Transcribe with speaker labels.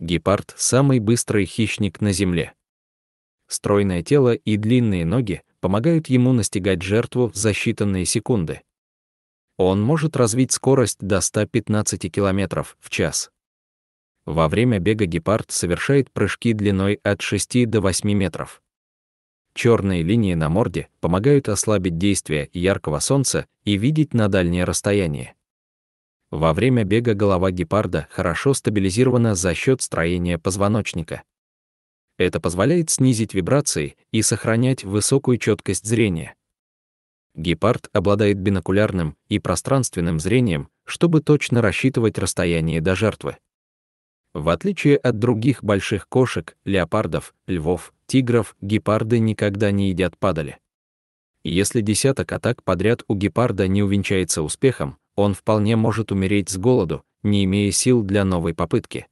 Speaker 1: Гепард – самый быстрый хищник на Земле. Стройное тело и длинные ноги помогают ему настигать жертву за считанные секунды. Он может развить скорость до 115 км в час. Во время бега гепард совершает прыжки длиной от 6 до 8 метров. Черные линии на морде помогают ослабить действие яркого солнца и видеть на дальнее расстояние. Во время бега голова гепарда хорошо стабилизирована за счет строения позвоночника. Это позволяет снизить вибрации и сохранять высокую четкость зрения. Гепард обладает бинокулярным и пространственным зрением, чтобы точно рассчитывать расстояние до жертвы. В отличие от других больших кошек, леопардов, львов, тигров, гепарды никогда не едят падали. Если десяток атак подряд у гепарда не увенчается успехом, он вполне может умереть с голоду, не имея сил для новой попытки.